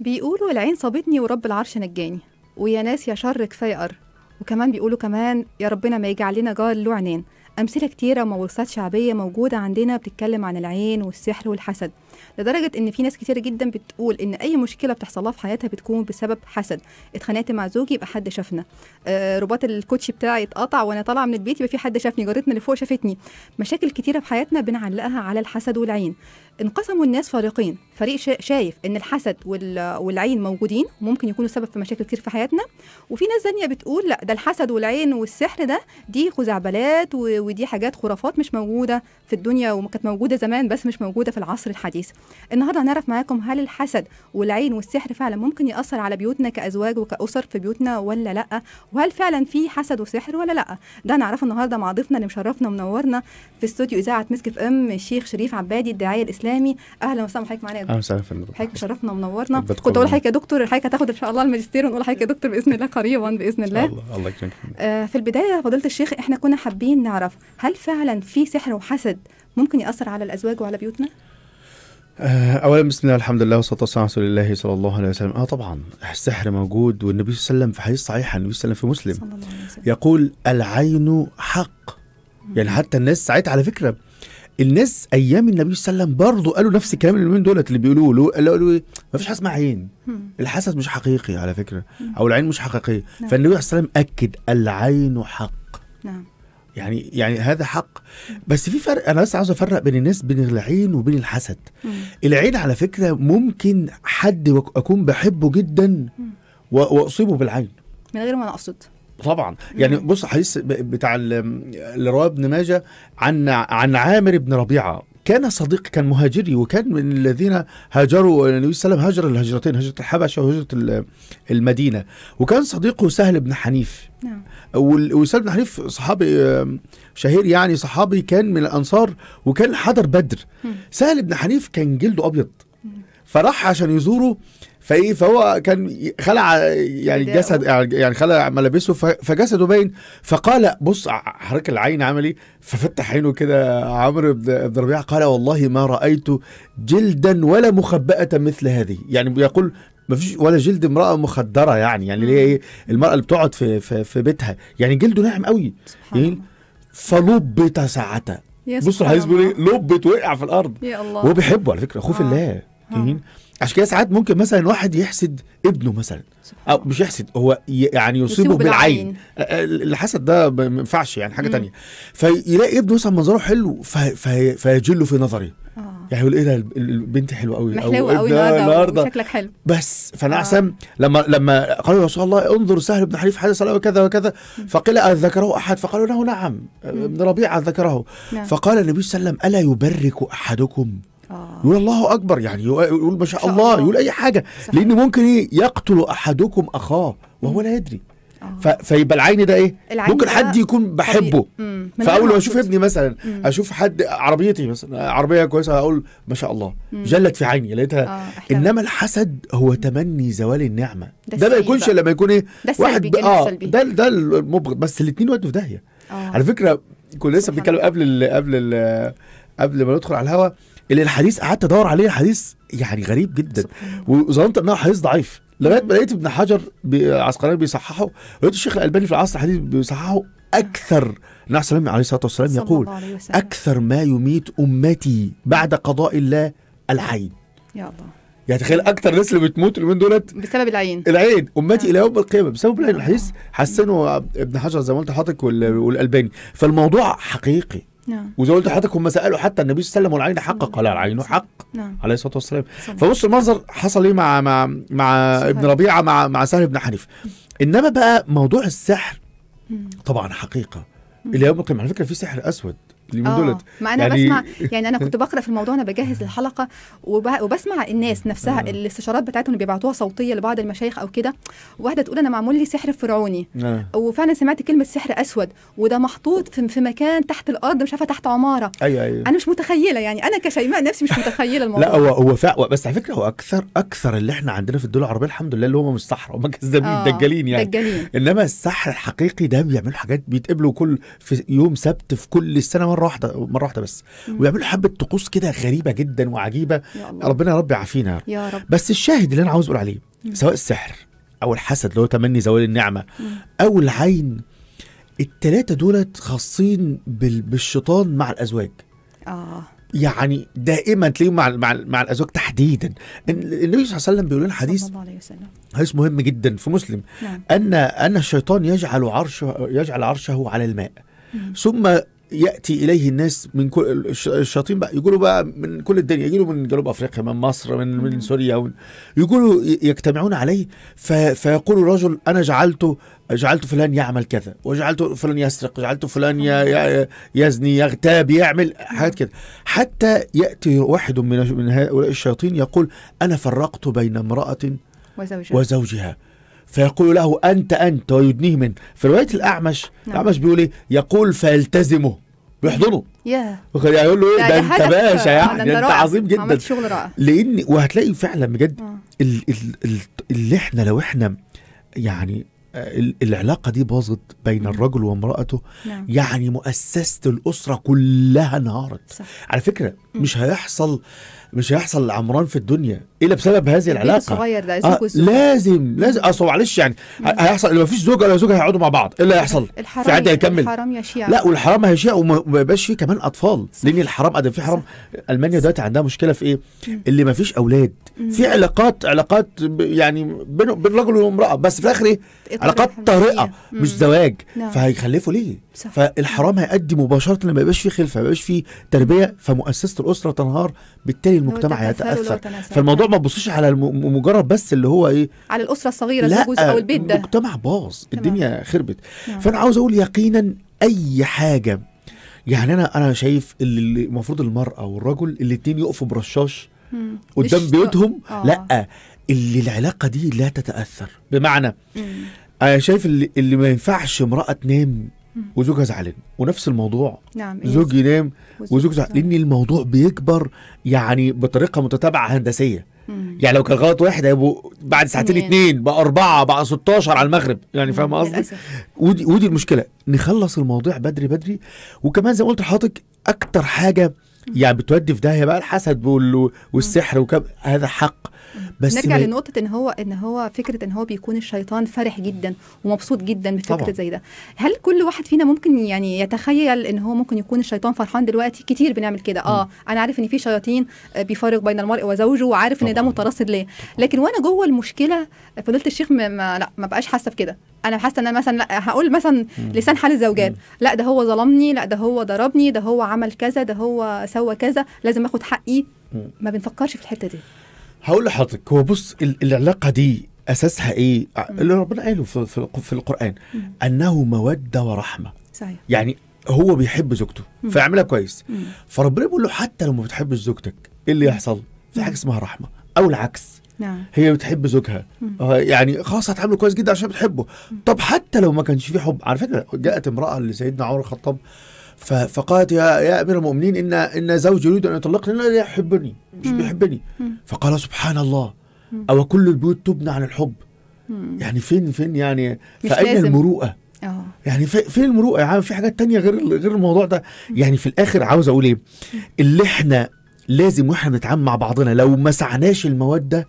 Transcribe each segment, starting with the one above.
بيقولوا العين صابتني ورب العرش نجاني ويا ناس يا شر كفايه قر وكمان بيقولوا كمان يا ربنا ما يجعل لنا جار له عينين امثله كتيره وموروثات شعبيه موجوده عندنا بتتكلم عن العين والسحر والحسد لدرجه ان في ناس كتير جدا بتقول ان اي مشكله بتحصل لها في حياتها بتكون بسبب حسد اتخانقت مع زوجي يبقى حد شافنا آه رباط الكوتشي بتاعي اتقطع وانا طالعه من البيت يبقى في حد شافني جارتنا اللي فوق شافتني مشاكل كتيره في حياتنا بنعلقها على الحسد والعين انقسموا الناس فريقين فريق شايف ان الحسد والعين موجودين وممكن يكونوا سبب في مشاكل كتير في حياتنا وفي ناس ثانيه بتقول لا ده الحسد والعين والسحر ده دي خزعبلات ودي حاجات خرافات مش موجوده في الدنيا وكانت موجوده زمان بس مش موجوده في العصر الحديث النهارده هنعرف معاكم هل الحسد والعين والسحر فعلا ممكن ياثر على بيوتنا كازواج وكاسر في بيوتنا ولا لا وهل فعلا في حسد وسحر ولا لا ده هنعرفه النهارده مع ضيفنا اللي مشرفنا ومنورنا في استوديو اذاعه مسك في ام الشيخ شريف عبادي الداعيه الاسلامي اهلا وسهلا حضرتك معانا يا دكتور اهلا وسهلا حضرتك مشرفنا ومنورنا كنت اقول حضرتك يا دكتور حضرتك هتاخد ان شاء الله الماجستير ونقول حضرتك يا دكتور باذن الله قريبا باذن الله الله الله يكرمك آه في البدايه فضيله الشيخ احنا كنا حابين نعرف هل فعلا في سحر وحسد ممكن ياثر على الازواج وعلى بيوتنا آه، اولا بسم الله الحمد لله والصلاه والسلام على رسول الله صلى الله عليه وسلم اه طبعا السحر موجود والنبي صلى الله عليه وسلم في حديث صحيح النبي صلى الله عليه وسلم في مسلم يقول العين حق يعني حتى الناس ساعتها على فكره الناس ايام النبي صلى الله عليه وسلم برضه قالوا نفس الكلام اللي من دولت اللي بيقولوه له قالوا, ايه ما فيش حاجه اسمها عين الحسد مش حقيقي على فكره او العين مش حقيقيه نعم. فالنبي صلى الله عليه وسلم اكد العين حق نعم يعني يعني هذا حق بس في فرق انا بس عاوز افرق بين الناس بين العين وبين الحسد مم. العين على فكره ممكن حد اكون بحبه جدا واصيبه بالعين من غير ما انا اقصد طبعا يعني بص حديث بتاع اللي رواه ابن ماجه عن عن عامر بن ربيعه كان صديقي كان مهاجري وكان من الذين هاجروا النبي صلى الله عليه وسلم هاجر الهجرتين هجره الحبشه وهجره المدينه وكان صديقه سهل بن حنيف نعم وسهل بن حنيف صحابي شهير يعني صحابي كان من الانصار وكان حضر بدر سهل بن حنيف كان جلده ابيض فراح عشان يزوره فايه فهو كان خلع يعني جسد يعني, يعني خلع ملابسه فجسده باين فقال بص حضرتك العين عمل ايه ففتح عينه كده عمرو بن ربيعه قال والله ما رايت جلدا ولا مخبأة مثل هذه يعني بيقول ما فيش ولا جلد امراه مخدره يعني يعني اللي هي ايه المراه اللي بتقعد في في, في بيتها يعني جلده ناعم قوي سبحان إيه؟ فلبت ساعتها بص الحديث بيقول ايه لبت وقع في الارض يا الله وهو بيحبه على فكره خوف آه. الله آه. إيه؟ عشان كده ساعات ممكن مثلا واحد يحسد ابنه مثلا او مش يحسد هو يعني يصيبه بالعين الحسد ده ما ينفعش يعني حاجه ثانيه فيلاقي ابنه مثلا منظره حلو فيجله في نظري آه. يعني يقول ايه ده البنت حلوه قوي او قوي النهارده شكلك حلو بس فانا آه. احسن آه. لما لما قالوا يا رسول الله انظر سهل بن حنيف حدث له كذا وكذا فقيل ذكره احد فقالوا له نعم ابن ربيعه ذكره نعم. فقال النبي صلى الله عليه وسلم الا يبرك احدكم آه. يقول الله اكبر يعني يقول ما شاء الله, الله يقول اي حاجه صحيح. لان ممكن ايه يقتل احدكم اخاه وهو لا يدري آه. فيبقى العين ده ايه العين ممكن حد يكون بحبه فاول ما اشوف ابني مثلا مم. اشوف حد عربيتي مثلا عربيه كويسه اقول ما شاء الله مم. جلت في عيني لقيتها آه انما الحسد هو تمني زوال النعمه ده, ده ما يكونش لما يكون ايه واحد اه ده ده المبغض بس الاثنين ودوا في داهيه آه. على فكره كنا لسه بنتكلم قبل الـ قبل الـ قبل ما ندخل على الهوا اللي الحديث قعدت ادور عليه حديث يعني غريب جدا وظننت انه حديث ضعيف لغايه ما لقيت ابن حجر عسقلاني بيصححه لقيت الشيخ الالباني في العصر الحديث بيصححه اكثر النبي صلى الله عليه الصلاه والسلام يقول اكثر ما يميت امتي بعد قضاء الله العين يا الله يعني تخيل اكتر الناس اللي بتموت اليومين دولت بسبب العين العين امتي آه. الى يوم القيامه بسبب العين آه. الحديث حسنه ابن حجر زي ما قلت حضرتك والالباني فالموضوع حقيقي نعم وزي ما قلت لحضرتك هم سالوا حتى النبي صلى الله عليه وسلم والعين حق قال العين حق نعم عليه الصلاه والسلام فبص المنظر حصل ايه مع مع مع صحيح. ابن ربيعه مع مع سهل بن حنيف انما بقى موضوع السحر طبعا حقيقه اللي القيامه على فكره في سحر اسود اليومين آه. دولت ما انا يعني... بسمع يعني انا كنت بقرا في الموضوع انا بجهز الحلقه وب... وبسمع الناس نفسها آه. الاستشارات بتاعتهم اللي بيبعتوها صوتيه لبعض المشايخ او كده واحده تقول انا معمول لي سحر فرعوني آه. وفعلا سمعت كلمه سحر اسود وده محطوط في, في مكان تحت الارض مش عارفه تحت عماره ايوه ايوه انا مش متخيله يعني انا كشيماء نفسي مش متخيله الموضوع لا هو هو فع... بس على فكره هو اكثر اكثر اللي احنا عندنا في الدول العربيه الحمد لله اللي هم مش صحراء هم كذابين آه. دجالين يعني دجالين. انما السحر الحقيقي ده بيعملوا حاجات بيتقبلوا كل في يوم سبت في كل السنه مره مره واحده مره واحده بس ويعملوا حبه طقوس كده غريبه جدا وعجيبه يا الله. ربنا يا رب يعافينا يا رب بس الشاهد اللي انا عاوز اقول عليه مم. سواء السحر او الحسد اللي هو تمني زوال النعمه مم. او العين التلاتة دولت خاصين بالشيطان مع الازواج اه يعني دائما تلاقيهم مع مع, مع الازواج تحديدا النبي صلى الله عليه وسلم بيقول لنا حديث صلى الله عليه وسلم حديث مهم جدا في مسلم نعم. ان ان الشيطان يجعل عرشه يجعل عرشه على الماء مم. ثم ياتي اليه الناس من كل الشياطين بقى يقولوا بقى من كل الدنيا يجوا من جنوب افريقيا من مصر من من سوريا يقولوا يجتمعون عليه فيقول رجل انا جعلته جعلت فلان يعمل كذا وجعلت فلان يسرق جعلت فلان يزني يغتاب يعمل حاجات كده حتى ياتي واحد من هؤلاء الشياطين يقول انا فرقت بين امراه وزوجها, وزوجها فيقول له أنت أنت ويدنيه منه في رواية الأعمش نعم. الأعمش بيقول إيه يقول فيلتزمه بيحضنه yeah. يعني يقول له ايه ده انت باشا آه، يعني انت رائع. عظيم جدا عملت شغل رائع لان وهتلاقي فعلا بجد آه. اللي احنا لو احنا يعني آه، العلاقة دي باظت بين نعم. الرجل وامرأته نعم. يعني مؤسسة الأسرة كلها انهارت على فكرة مش هيحصل آه مش هيحصل عمران في الدنيا الا بسبب هذه العلاقه صغير ده آه لازم لازم اصل معلش يعني هيحصل ما فيش زوجه ولا زوجه هيقعدوا مع بعض ايه اللي هيحصل؟ الحرام في حد هيكمل الحرام يشيع لا والحرام هيشيع وما يبقاش فيه كمان اطفال صح. لان الحرام ده في حرام صح. المانيا دلوقتي عندها مشكله في ايه؟ مم. اللي ما فيش اولاد مم. في علاقات علاقات يعني بين بين رجل وامراه بس في الاخر ايه؟ علاقات طارئه مش زواج نعم. فهيخلفوا ليه؟ صح. فالحرام هيؤدي مباشره لما يبقاش فيه خلفه ما يبقاش فيه تربيه فمؤسسه الاسره تنهار بالتالي المجتمع هيتاثر فالموضوع ما تبصيش على مجرد بس اللي هو ايه على الاسره الصغيره الجوز او البيت ده المجتمع باظ الدنيا خربت نعم. فانا عاوز اقول يقينا اي حاجه يعني انا انا شايف اللي المفروض المراه والرجل الاثنين يقفوا برشاش قدام بيوتهم آه. لا اللي العلاقه دي لا تتاثر بمعنى انا شايف اللي, اللي ما ينفعش امراه تنام وزوجها زعلان ونفس الموضوع نعم إيه. زوج ينام وزوج زعلان نعم. لان الموضوع بيكبر يعني بطريقه متتابعه هندسيه مم. يعني لو كان غلط واحد هيبقوا بعد ساعتين اثنين بقى اربعه بقى 16 على المغرب يعني فاهم قصدي؟ ودي ودي المشكله نخلص الموضوع بدري بدري وكمان زي ما قلت لحضرتك اكتر حاجه يعني بتودي في داهيه بقى الحسد والسحر وكم هذا حق بس نرجع ما... لنقطه ان هو ان هو فكره ان هو بيكون الشيطان فرح جدا ومبسوط جدا بفكره طبعا. زي ده هل كل واحد فينا ممكن يعني يتخيل ان هو ممكن يكون الشيطان فرحان دلوقتي كتير بنعمل كده اه انا عارف ان في شياطين آه، بيفرق بين المرء وزوجه وعارف ان ده مترصد ليه لكن وانا جوه المشكله فضلت الشيخ ما, ما لا ما بقاش حاسه بكده انا حاسه ان انا مثلا لا هقول مثلا مم. لسان حال الزوجات مم. لا ده هو ظلمني لا ده هو ضربني ده هو عمل كذا ده هو سوى كذا لازم اخد حقي مم. ما بنفكرش في الحته دي هقول لحضرتك هو بص العلاقه دي اساسها ايه؟ آه، اللي ربنا قاله في, في القران انه موده ورحمه صحيح يعني هو بيحب زوجته فيعملها كويس فربنا بيقول له حتى لو ما بتحبش زوجتك ايه اللي يحصل؟ في حاجه اسمها رحمه او العكس نعم. هي بتحب زوجها آه يعني خلاص هتعامله كويس جدا عشان بتحبه طب حتى لو ما كانش في حب على فكره جاءت امراه لسيدنا عمر الخطاب فقالت يا يا امير المؤمنين ان ان زوجي يريد ان يطلقني لا يحبني مش بيحبني فقال سبحان الله او كل البيوت تبنى على الحب يعني فين فين يعني فاين المروءه آه. يعني فين المروءه يا يعني في حاجات تانية غير غير الموضوع ده يعني في الاخر عاوز اقول ايه اللي احنا لازم واحنا بنتعامل مع بعضنا لو ما سعناش الموده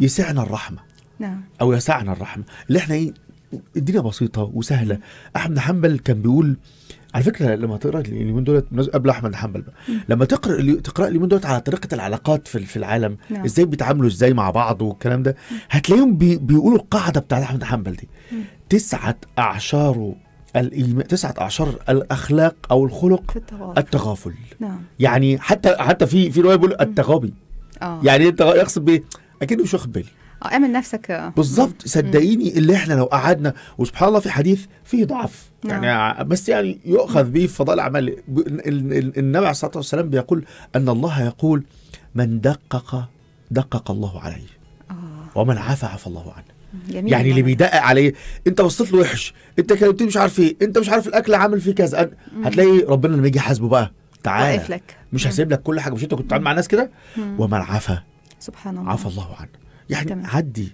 يسعنا الرحمه نعم او يسعنا الرحمه اللي احنا ايه الدنيا بسيطه وسهله احمد حنبل كان بيقول على فكره لما تقرا اليومين دولت قبل احمد حنبل بقى لما تقرا تقرا اليومين دولت على طريقه العلاقات في في العالم نعم. ازاي بيتعاملوا ازاي مع بعض والكلام ده هتلاقيهم بي بيقولوا القاعده بتاعت احمد حنبل دي تسعه اعشار تسعة أعشار الأخلاق أو الخلق التغافل. التغافل نعم. يعني حتى حتى في في رواية بيقول التغابي آه. يعني يقصد بإيه؟ أكيد مش واخد بالي اعمل نفسك آه. بالظبط صدقيني اللي احنا لو قعدنا وسبحان الله في حديث فيه ضعف نعم. يعني بس يعني يؤخذ به في فضاء الاعمال النبي عليه الصلاه والسلام بيقول ان الله يقول من دقق دقق الله عليه آه. ومن عفى عفى الله عنه جميل يعني اللي بيدقق عليه انت بصيت له وحش انت كلمتني مش عارف ايه انت مش عارف الاكل عامل فيه كذا هتلاقي ربنا لما يجي يحاسبه بقى تعالى مش هسيب لك كل حاجه مش انت كنت بتتعامل مع ناس كده ومن عفى سبحان الله عفى الله عنه يعني تمام. عدي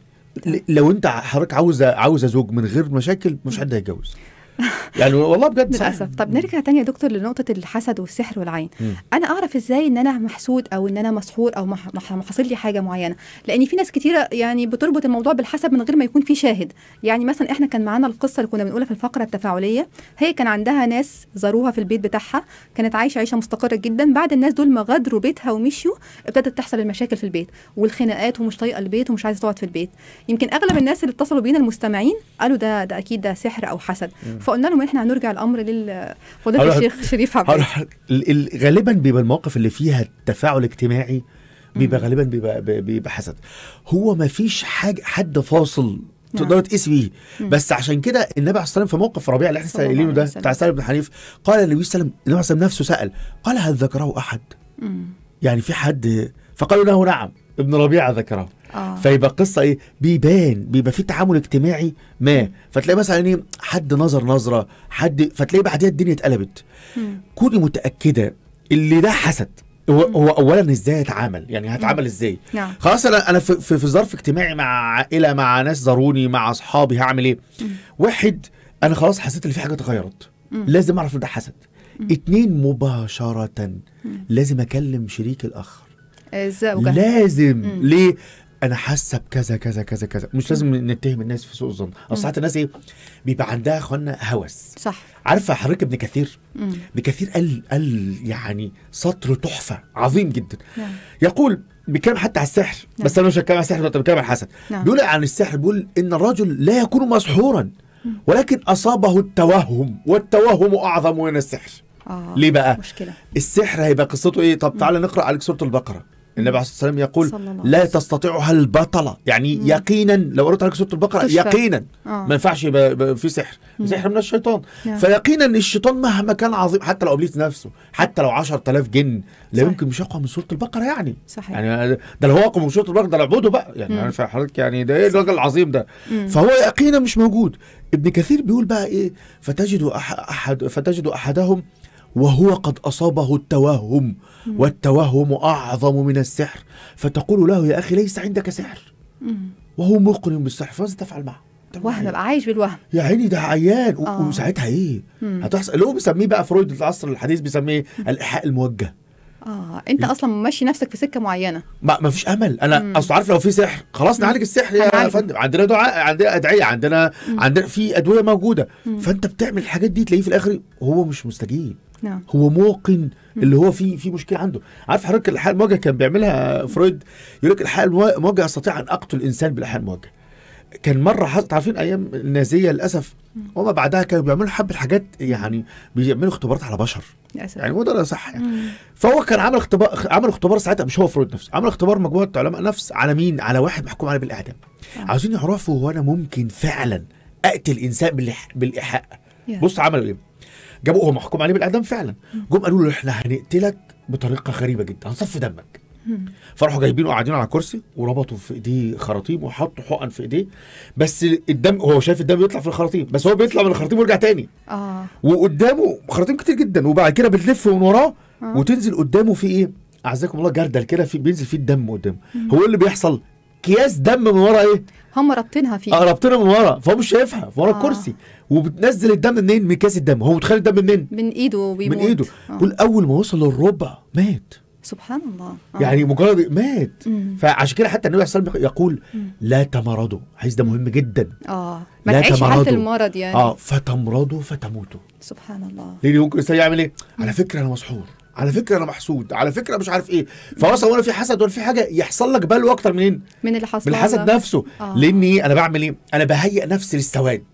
لو انت حضرتك عاوزه عاوزه زوج من غير مشاكل مش حد هيتجوز يعني والله بجد للاسف طب نرجع تاني يا دكتور لنقطه الحسد والسحر والعين م. انا اعرف ازاي ان انا محسود او ان انا مسحور او محصل لي حاجه معينه لان في ناس كتيره يعني بتربط الموضوع بالحسد من غير ما يكون في شاهد يعني مثلا احنا كان معانا القصه اللي كنا بنقولها في الفقره التفاعليه هي كان عندها ناس زاروها في البيت بتاعها كانت عايشه عيشه مستقره جدا بعد الناس دول ما غادروا بيتها ومشيوا ابتدت تحصل المشاكل في البيت والخناقات ومش طايقه البيت ومش عايزه تقعد في البيت يمكن اغلب الناس اللي اتصلوا بينا المستمعين قالوا ده ده اكيد ده سحر او حسد م. فقلنا لهم احنا هنرجع الامر لفضيله الشيخ شريف عبد غالبا بيبقى المواقف اللي فيها التفاعل الاجتماعي بيبقى غالبا بيبقى, بيبقى حسد هو ما فيش حاجه حد فاصل نعم. تقدر تقيس بيه بس عشان كده النبي عليه الصلاه والسلام في موقف ربيع اللي احنا سائلينه ده بتاع سالم بن حنيف قال النبي صلى الله عليه وسلم نفسه سال قال هل ذكره احد؟ مم. يعني في حد فقالوا له نعم ابن ربيعه ذكره آه. فيبقى القصه ايه بيبان بيبقى في تعامل اجتماعي ما فتلاقي مثلا ايه حد نظر نظره حد فتلاقي بعديها الدنيا اتقلبت كوني متاكده اللي ده حسد هو, هو اولا ازاي اتعامل يعني هتعامل ازاي نعم. خلاص انا انا في, في, في ظرف اجتماعي مع عائله مع ناس زاروني مع اصحابي هعمل ايه واحد انا خلاص حسيت ان في حاجه اتغيرت لازم اعرف ان ده حسد اتنين مباشره لازم اكلم شريك الاخر الزوجة لازم ليه انا حاسه بكذا كذا كذا كذا مش لازم نتهم الناس في سوء الظن اصل ساعات الناس ايه بيبقى عندها اخوانا هوس صح عارفه حضرتك ابن كثير ابن كثير قال قال يعني سطر تحفه عظيم جدا نعم. يقول بيتكلم حتى على السحر مم. نعم. بس انا مش هتكلم على السحر دلوقتي بتكلم على الحسد نعم. بيقول عن السحر بيقول ان الرجل لا يكون مسحورا ولكن اصابه التوهم والتوهم اعظم من السحر آه ليه بقى؟ مشكلة. السحر هيبقى قصته ايه؟ طب تعالى نقرا عليك سوره البقره. النبي عليه الصلاه والسلام يقول لا تستطيعها البطله يعني مم. يقينا لو قريت عليك سوره البقره تشفى. يقينا آه. ما ينفعش في سحر مم. سحر من الشيطان يعني. فيقينا الشيطان مهما كان عظيم حتى لو ابليس نفسه حتى لو 10000 جن لا صحيح. يمكن مش اقوى من سوره البقره يعني صحيح. يعني ده اللي هو اقوى من سوره البقره ده اعبده بقى يعني انا عارف حضرتك يعني ده ايه الراجل العظيم ده مم. فهو يقينا مش موجود ابن كثير بيقول بقى ايه فتجد احد فتجد احدهم وهو قد أصابه التوهم والتوهم أعظم من السحر فتقول له يا أخي ليس عندك سحر وهو مقن بالسحر فماذا تفعل معه؟ وهم بقى عايش بالوهم يا عيني ده عيان آه. وساعتها ايه؟ هتحصل اللي هو بيسميه بقى فرويد في العصر الحديث بيسميه الايحاء الموجه اه انت اصلا ماشي نفسك في سكه معينه ما ما فيش امل انا اصل عارف لو في سحر خلاص نعالج السحر يا فندم عندنا دعاء عندنا ادعيه عندنا مم. عندنا في ادويه موجوده مم. فانت بتعمل الحاجات دي تلاقيه في الاخر هو مش مستجيب نعم. هو موقن اللي هو فيه في مشكله عنده عارف حضرتك الحال المواجهه كان بيعملها فرويد يقول لك الحال المواجهه استطيع ان اقتل الانسان بالحال المواجهه كان مره حصلت عارفين ايام النازيه للاسف وما بعدها كانوا بيعملوا حبه حاجات يعني بيعملوا اختبارات على بشر للاسف يعني وده صح يعني فهو كان عمل اختبار عمل اختبار ساعتها مش هو فرويد نفسه عمل اختبار مجموعه علماء نفس على مين على واحد محكوم عليه بالاعدام آه. عاوزين يعرفوا هو انا ممكن فعلا اقتل انسان بالاحاء بص عملوا ايه جابوه هو محكوم عليه بالاعدام فعلا جم قالوا له احنا هنقتلك بطريقه غريبه جدا هنصفي دمك فراحوا جايبينه قاعدين على كرسي وربطوا في ايديه خراطيم وحطوا حقن في ايديه بس الدم هو شايف الدم بيطلع في الخراطيم بس هو بيطلع من الخراطيم ويرجع تاني اه وقدامه خراطيم كتير جدا وبعد كده بتلف من وراه آه. وتنزل قدامه في ايه اعزكم الله جردل كده في بينزل فيه الدم قدامه هو إيه اللي بيحصل اكياس دم من ورا ايه هم رابطينها فيه اه رابطينها من ورا فهو مش شايفها ورا آه. الكرسي وبتنزل الدم منين من كاس الدم هو متخيل الدم منين من ايده بيموت من ايده آه. كل اول ما وصل للربع مات سبحان الله آه. يعني مجرد مات مم. فعشان كده حتى النبي صلى الله عليه وسلم يقول مم. لا تمرضوا عايز ده مهم جدا اه ما تعيش حاله المرض يعني اه فتمرضوا فتموتوا سبحان الله ليه ممكن الانسان يعمل ايه على فكره انا مسحور على فكره انا محسود على فكره مش عارف ايه فاصلا ولا في حسد ولا في حاجه يحصل لك بلوى اكتر منين من اللي حصل من الحسد نفسه آه. لان ايه انا بعمل ايه انا بهيئ نفسي للسواد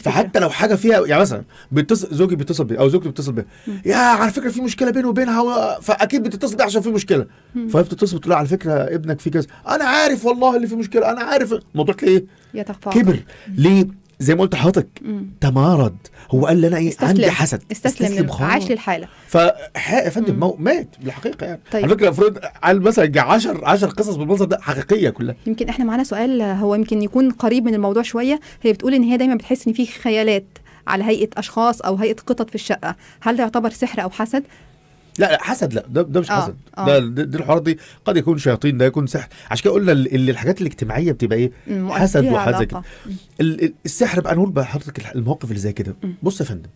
فحتى لو حاجه فيها يعني مثلا بيتصل زوجي بيتصل بي او زوجتي بتتصل بيا يا على فكره في مشكله بيني وبينها فاكيد بتتصل بيا عشان في مشكله فهي بتتصل بتقول على فكره ابنك في كذا انا عارف والله اللي في مشكله انا عارف الموضوع تلاقيه كبر ليه زي ما قلت لحضرتك تمارض هو قال لي انا ايه استسلم. عندي حسد استسلم, استسلم خالص عاش للحاله فحق يا فندم مات بالحقيقه يعني طيب. على فكره المفروض على مثلا 10 10 قصص بالمنظر ده حقيقيه كلها يمكن احنا معانا سؤال هو يمكن يكون قريب من الموضوع شويه هي بتقول ان هي دايما بتحس ان في خيالات على هيئه اشخاص او هيئه قطط في الشقه هل ده يعتبر سحر او حسد لا لا حسد لا ده, ده مش آه. حسد آه. ده دي الحوارات دي قد يكون شياطين ده يكون سحر عشان كده قلنا اللي الحاجات الاجتماعيه بتبقى ايه حسد وحاجات كده السحر بقى نقول لحضرتك المواقف اللي زي كده بص يا فندم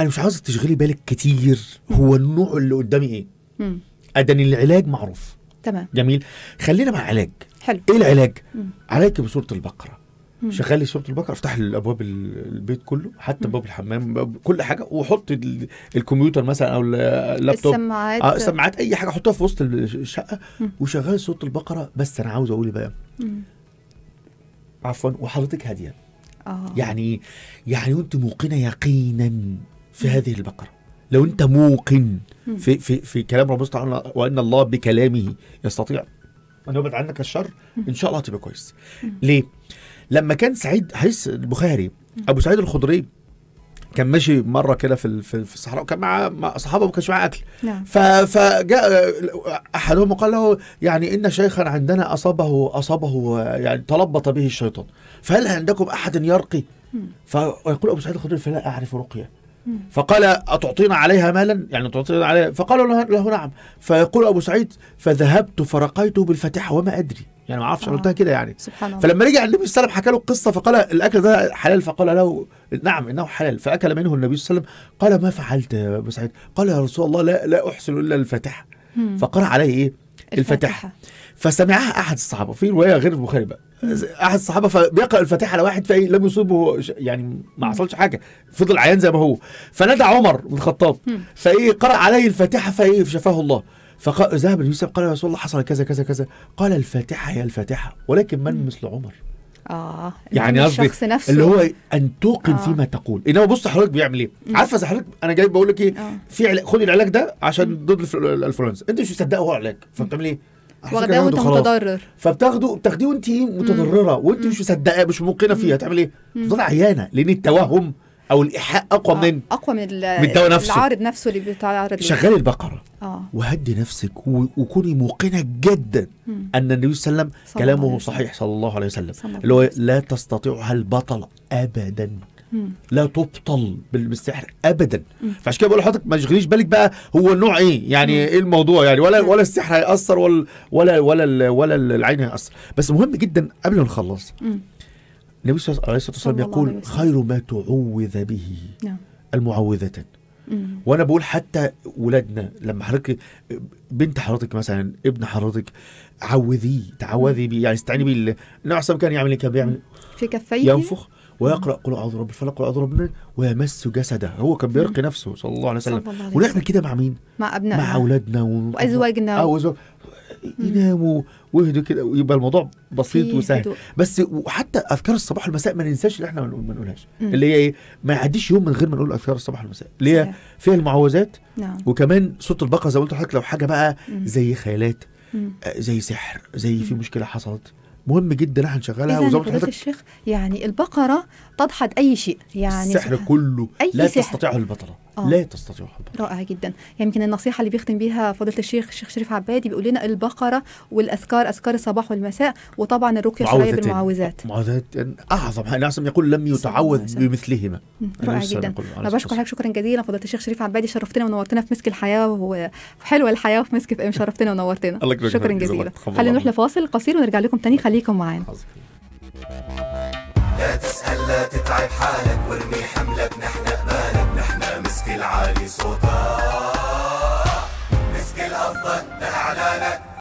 انا مش عاوزك تشغلي بالك كتير هو النوع اللي قدامي ايه اداني آه، العلاج معروف تمام جميل خلينا مع علاج حلو ايه العلاج عليك بصوره البقره شغلي سوره البقره افتح الابواب البيت كله حتى باب الحمام باب كل حاجه وحط الكمبيوتر مثلا او اللابتوب السماعات آه اي حاجه احطها في وسط الشقه وشغال سوره البقره بس انا عاوز اقول إيه بقى عفوا وحضرتك هاديه آه. يعني يعني وانت موقنه يقينا في هذه البقره لو انت موقن في في في كلام ربنا سبحانه وان الله بكلامه يستطيع ان يبعد عنك الشر ان شاء الله هتبقى كويس ليه لما كان سعيد حس البخاري ابو سعيد الخضري كان ماشي مره كده في في الصحراء وكان مع اصحابه ما كانش معاه اكل نعم. فجاء احدهم وقال له يعني ان شيخا عندنا اصابه اصابه يعني تلبط به الشيطان فهل عندكم احد يرقي فيقول ابو سعيد الخضري فلا اعرف رقيه فقال أتعطينا عليها مالا يعني تعطينا عليها فقال له, له نعم فيقول أبو سعيد فذهبت فرقيته بالفاتحة وما أدري يعني ما اعرفش آه. قلتها كده يعني سبحان الله فلما رجع النبي صلى الله عليه وسلم حكى له القصه فقال الاكل ده حلال فقال له نعم انه حلال فاكل منه النبي صلى الله عليه وسلم قال ما فعلت يا ابو سعيد قال يا رسول الله لا لا احسن الا الفاتحه فقرأ عليه ايه الفاتحه فسمعها احد الصحابه في روايه غير البخاري بقى احد الصحابه فبيقرا الفاتحه على واحد فايه لم يصيبه يعني ما حصلش حاجه فضل عيان زي ما هو فنادى عمر بن الخطاب فايه قرأ عليه الفاتحه فايه شفاه الله فذهب اليوسف قال يا رسول الله حصل كذا كذا كذا قال الفاتحه يا الفاتحه ولكن من مثل عمر اه يعني قصدي اللي هو ان توقن آه. فيما تقول انما بص حضرتك بيعمل ايه عارفه زي حضرتك انا جاي بقول لك ايه آه. في عل... خد العلاج ده عشان ضد الانفلونزا انت مش مصدقه هو علاج فبتعمل ايه واخداه وانت متضرر فبتاخده بتاخديه وانت إيه؟ متضرره وانت مش مصدقه مش موقنه فيها تعمل ايه؟ تفضل عيانه لان التوهم او الايحاء اقوى آه. من اقوى من, من الدواء نفسه العارض نفسه اللي بيتعرض له شغلي البقره آه. وهدي نفسك وكوني موقنه جدا ان النبي صلى الله عليه وسلم كلامه صحيح صلى الله عليه وسلم اللي هو لا تستطيعها البطله ابدا لا تبطل بالسحر ابدا فعشان كده بقول لحضرتك ما تشغليش بالك بقى هو النوع ايه يعني ايه الموضوع يعني ولا ولا السحر هياثر ولا ولا ولا العين هياثر بس مهم جدا قبل ما نخلص النبي صلى الله عليه وسلم يقول خير ما تعوذ به نعم. المعوذة وانا بقول حتى ولادنا لما حضرتك بنت حضرتك مثلا ابن حضرتك عوذيه تعوذي بيه يعني استعيني بال النبي صلى الله كان يعمل ايه كان بيعمل في كفيه ينفخ ويقرا قل اعوذ برب الفلق قل اعوذ برب ويمس جسده هو كان بيرقي نفسه صلى الله عليه وسلم ونعمل كده مع مين؟ مع ابنائنا مع اولادنا وازواجنا إيه، يناموا ويهدوا كده ويبقى الموضوع بسيط وسهل بس وحتى افكار الصباح والمساء ما ننساش اللي احنا ما نقولهاش اللي هي ايه ما يعديش يوم من غير ما نقول افكار الصباح والمساء اللي هي فيها المعوذات نعم. وكمان صوت البقره زي ما قلت لحضرتك لو حاجه بقى زي خيالات آه، زي سحر زي في مشكله حصلت مهم جدا احنا نشغلها وزوج حضرتك الشيخ يعني البقره تضحد اي شيء يعني السحر كله أي لا سحر. تستطيعه البطله آه. لا تستطيع البقرة رائع جدا يعني يمكن النصيحة اللي بيختم بيها فضيلة الشيخ الشيخ شريف عبادي بيقول لنا البقرة والأذكار أذكار الصباح والمساء وطبعا الرقية الشرعية بالمعوذات معوذات أعظم حاجة يقول لم يتعوذ بمثلهما رائع جدا أنا بشكر حضرتك شكرا جزيلا فضيلة الشيخ شريف عبادي شرفتنا ونورتنا في مسك الحياة وحلوة الحياة في مسك في شرفتنا ونورتنا شكرا جزيلا خلينا نروح لفاصل قصير ونرجع لكم تاني خليكم معانا لا تسأل لا تتعب حالك وارمي حملك نحن العالي صوتا مسك الأفضل لأعلانك